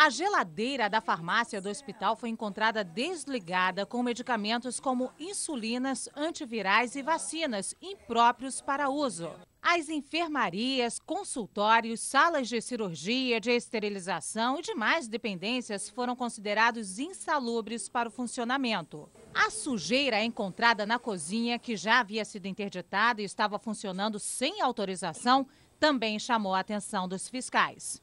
A geladeira da farmácia do hospital foi encontrada desligada com medicamentos como insulinas, antivirais e vacinas impróprios para uso. As enfermarias, consultórios, salas de cirurgia, de esterilização e demais dependências foram considerados insalubres para o funcionamento. A sujeira encontrada na cozinha, que já havia sido interditada e estava funcionando sem autorização, também chamou a atenção dos fiscais.